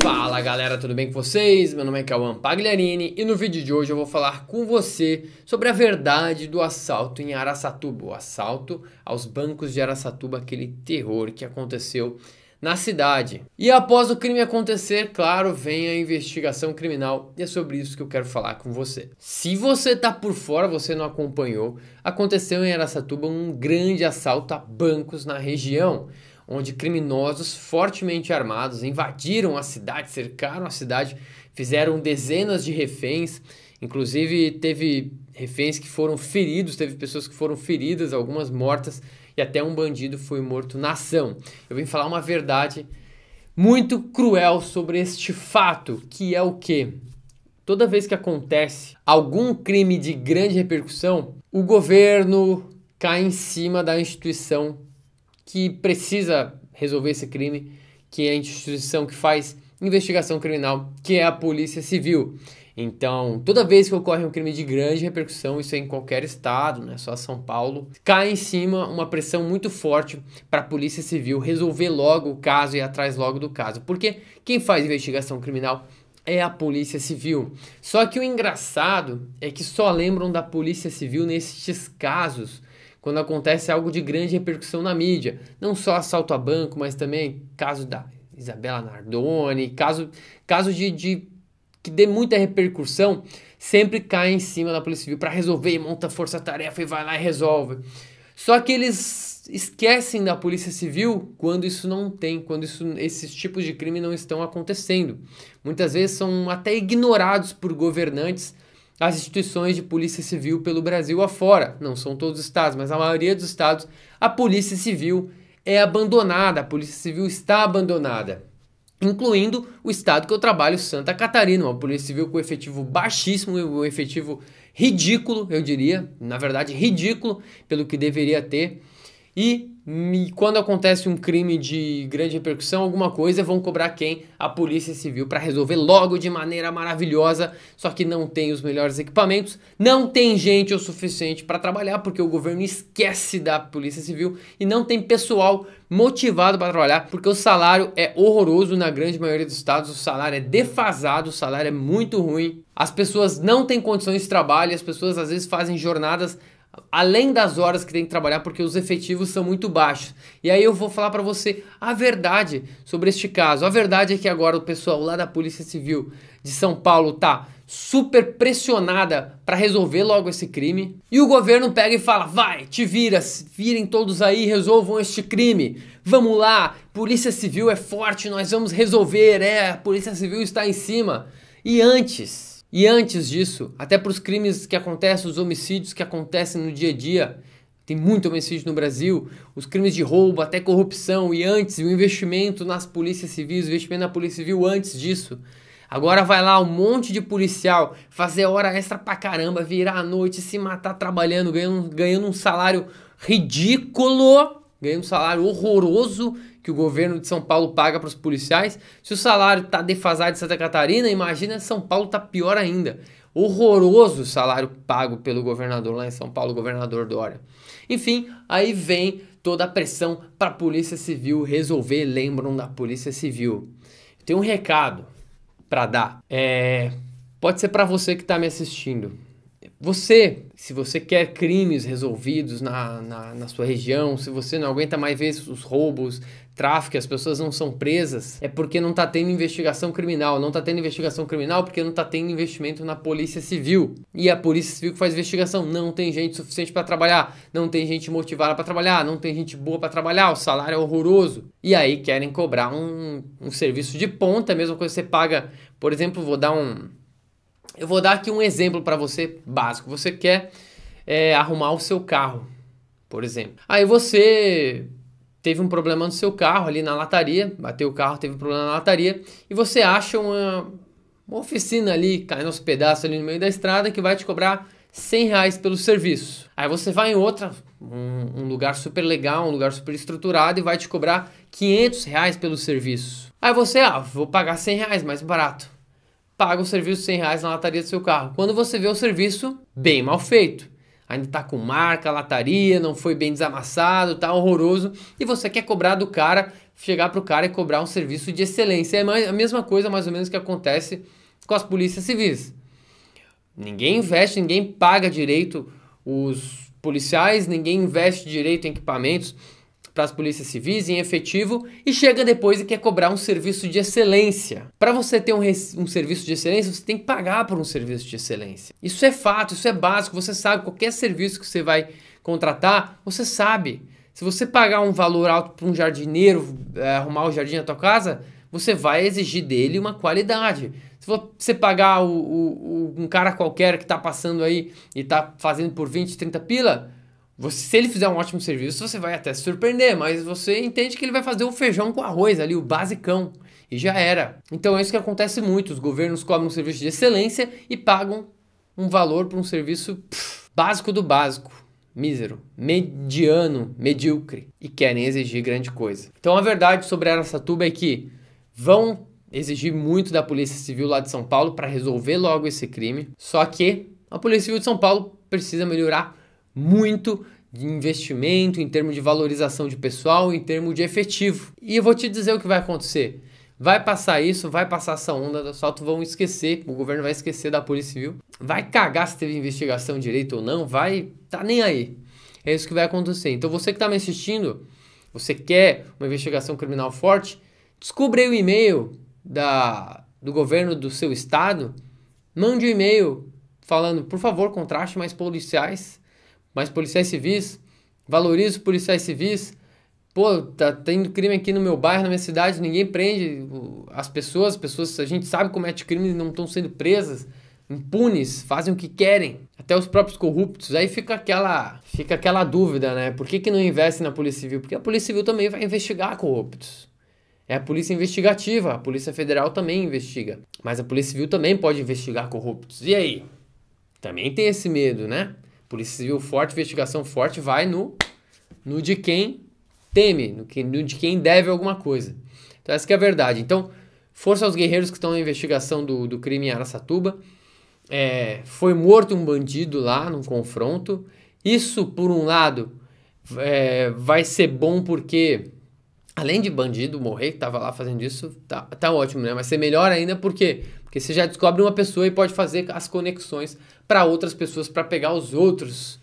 Fala galera, tudo bem com vocês? Meu nome é Cauã Pagliarini e no vídeo de hoje eu vou falar com você sobre a verdade do assalto em Araçatuba, o assalto aos bancos de Araçatuba, aquele terror que aconteceu na cidade. E após o crime acontecer, claro, vem a investigação criminal e é sobre isso que eu quero falar com você. Se você tá por fora, você não acompanhou, aconteceu em Araçatuba um grande assalto a bancos na região onde criminosos fortemente armados invadiram a cidade, cercaram a cidade, fizeram dezenas de reféns, inclusive teve reféns que foram feridos, teve pessoas que foram feridas, algumas mortas e até um bandido foi morto na ação. Eu vim falar uma verdade muito cruel sobre este fato, que é o que toda vez que acontece algum crime de grande repercussão, o governo cai em cima da instituição que precisa resolver esse crime, que é a instituição que faz investigação criminal, que é a Polícia Civil. Então, toda vez que ocorre um crime de grande repercussão, isso é em qualquer estado, não é só São Paulo, cai em cima uma pressão muito forte para a Polícia Civil resolver logo o caso e atrás logo do caso. Porque quem faz investigação criminal é a Polícia Civil. Só que o engraçado é que só lembram da Polícia Civil nesses casos quando acontece algo de grande repercussão na mídia, não só assalto a banco, mas também caso da Isabela Nardoni, caso, caso de, de que dê muita repercussão, sempre cai em cima da Polícia Civil para resolver, e monta força-tarefa e vai lá e resolve. Só que eles esquecem da Polícia Civil quando isso não tem, quando isso, esses tipos de crime não estão acontecendo. Muitas vezes são até ignorados por governantes as instituições de polícia civil pelo Brasil afora. Não são todos os estados, mas a maioria dos estados, a polícia civil é abandonada, a polícia civil está abandonada. Incluindo o estado que eu trabalho, Santa Catarina, uma polícia civil com efetivo baixíssimo, um efetivo ridículo, eu diria, na verdade ridículo, pelo que deveria ter. E, e quando acontece um crime de grande repercussão, alguma coisa, vão cobrar quem? A Polícia Civil para resolver logo de maneira maravilhosa. Só que não tem os melhores equipamentos, não tem gente o suficiente para trabalhar, porque o governo esquece da Polícia Civil e não tem pessoal motivado para trabalhar, porque o salário é horroroso na grande maioria dos estados, o salário é defasado, o salário é muito ruim. As pessoas não têm condições de trabalho, as pessoas às vezes fazem jornadas além das horas que tem que trabalhar porque os efetivos são muito baixos. E aí eu vou falar para você a verdade sobre este caso. A verdade é que agora o pessoal lá da Polícia Civil de São Paulo tá super pressionada para resolver logo esse crime. E o governo pega e fala: "Vai, te vira, virem todos aí, resolvam este crime. Vamos lá, Polícia Civil é forte, nós vamos resolver, é, a Polícia Civil está em cima". E antes e antes disso, até para os crimes que acontecem, os homicídios que acontecem no dia a dia, tem muito homicídio no Brasil, os crimes de roubo, até corrupção, e antes, o investimento nas polícias civis, o investimento na polícia civil antes disso. Agora vai lá um monte de policial fazer hora extra pra caramba, virar à noite, se matar trabalhando, ganhando, ganhando um salário ridículo, ganhando um salário horroroso que o governo de São Paulo paga para os policiais. Se o salário está defasado de Santa Catarina, imagina São Paulo está pior ainda. Horroroso o salário pago pelo governador lá em São Paulo, governador Dória. Enfim, aí vem toda a pressão para a Polícia Civil resolver. Lembram da Polícia Civil? Tem um recado para dar. É, pode ser para você que está me assistindo. Você, se você quer crimes resolvidos na, na, na, sua região, se você não aguenta mais ver os roubos, tráfico, as pessoas não são presas, é porque não está tendo investigação criminal. Não está tendo investigação criminal porque não está tendo investimento na polícia civil. E a polícia civil que faz investigação não tem gente suficiente para trabalhar, não tem gente motivada para trabalhar, não tem gente boa para trabalhar, o salário é horroroso. E aí querem cobrar um, um serviço de ponta, a mesma coisa que você paga, por exemplo, vou dar um eu vou dar aqui um exemplo para você básico. Você quer é, arrumar o seu carro, por exemplo. Aí você teve um problema no seu carro ali na lataria, bateu o carro, teve um problema na lataria, e você acha uma, uma oficina ali, caindo aos pedaços ali no meio da estrada, que vai te cobrar 100 reais pelo serviço. Aí você vai em outra, um, um, lugar super legal, um lugar super estruturado e vai te cobrar 500 reais pelo serviço. Aí você, ah, vou pagar 100 reais mais barato paga o serviço de 100 reais na lataria do seu carro. Quando você vê o serviço bem mal feito, ainda está com marca, lataria, não foi bem desamassado, tá horroroso, e você quer cobrar do cara, chegar para o cara e cobrar um serviço de excelência. É a mesma coisa mais ou menos que acontece com as polícias civis. Ninguém investe, ninguém paga direito os policiais, ninguém investe direito em equipamentos para as polícias civis em efetivo e chega depois e quer cobrar um serviço de excelência. Para você ter um, um, serviço de excelência, você tem que pagar por um serviço de excelência. Isso é fato, isso é básico, você sabe, qualquer serviço que você vai contratar, você sabe. Se você pagar um valor alto para um jardineiro é, arrumar o jardim da tua casa, você vai exigir dele uma qualidade. Se você pagar o, o, o, um cara qualquer que está passando aí e está fazendo por 20, 30 pila, você, se ele fizer um ótimo serviço, você vai até se surpreender, mas você entende que ele vai fazer o feijão com arroz ali, o basicão. E já era. Então é isso que acontece muito. Os governos cobram um serviço de excelência e pagam um valor para um serviço pff, básico do básico. Mísero, mediano, medíocre. E querem exigir grande coisa. Então a verdade sobre Aracatuba é que vão exigir muito da Polícia Civil lá de São Paulo para resolver logo esse crime. Só que a Polícia Civil de São Paulo precisa melhorar muito de investimento, em termos de valorização de pessoal, em termos de efetivo. E eu vou te dizer o que vai acontecer. Vai passar isso, vai passar essa onda do assalto, vão esquecer, o governo vai esquecer da Polícia Civil, vai cagar se teve investigação direito ou não, vai, tá nem aí. É isso que vai acontecer. Então você que está me assistindo, você quer uma investigação criminal forte, descubra o e-mail da, do governo do seu estado, mande um e-mail falando, por favor, contraste mais policiais mas policiais civis, valorizo policiais civis. Pô, tá tendo crime aqui no meu bairro, na minha cidade, ninguém prende as pessoas, as pessoas, a gente sabe comete é crimes e não estão sendo presas, impunes, fazem o que querem, até os próprios corruptos. Aí fica aquela, fica aquela dúvida, né? Por que, que não investe na Polícia Civil? Porque a Polícia Civil também vai investigar corruptos. É a polícia investigativa, a Polícia Federal também investiga. Mas a Polícia Civil também pode investigar corruptos. E aí? Também tem esse medo, né? Polícia Civil forte, investigação forte, vai no, no de quem teme, no, que, no de quem deve alguma coisa. Então essa é a verdade. Então, força aos guerreiros que estão na investigação do, do crime em Aracatuba. É, foi morto um bandido lá num confronto. Isso, por um lado, é, vai ser bom porque além de bandido morrer, que tava lá fazendo isso, tá, tá ótimo, né? Mas ser melhor ainda por quê? Porque você já descobre uma pessoa e pode fazer as conexões para outras pessoas para pegar os outros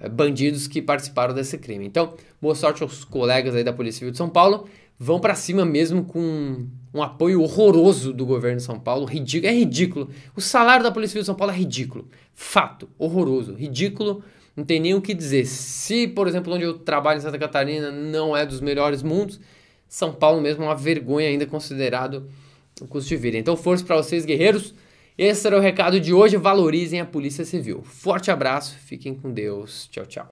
eh, bandidos que participaram desse crime. Então, boa sorte aos colegas aí da Polícia Civil de São Paulo. Vão para cima mesmo com um apoio horroroso do governo de São Paulo. Ridículo, é ridículo. O salário da Polícia Civil de São Paulo é ridículo. Fato, horroroso, ridículo não tem nem o que dizer. Se, por exemplo, onde eu trabalho em Santa Catarina não é dos melhores mundos, São Paulo mesmo é uma vergonha ainda considerado o custo de vida. Então, força para vocês, guerreiros. Esse era o recado de hoje. Valorizem a Polícia Civil. Forte abraço, fiquem com Deus. Tchau, tchau.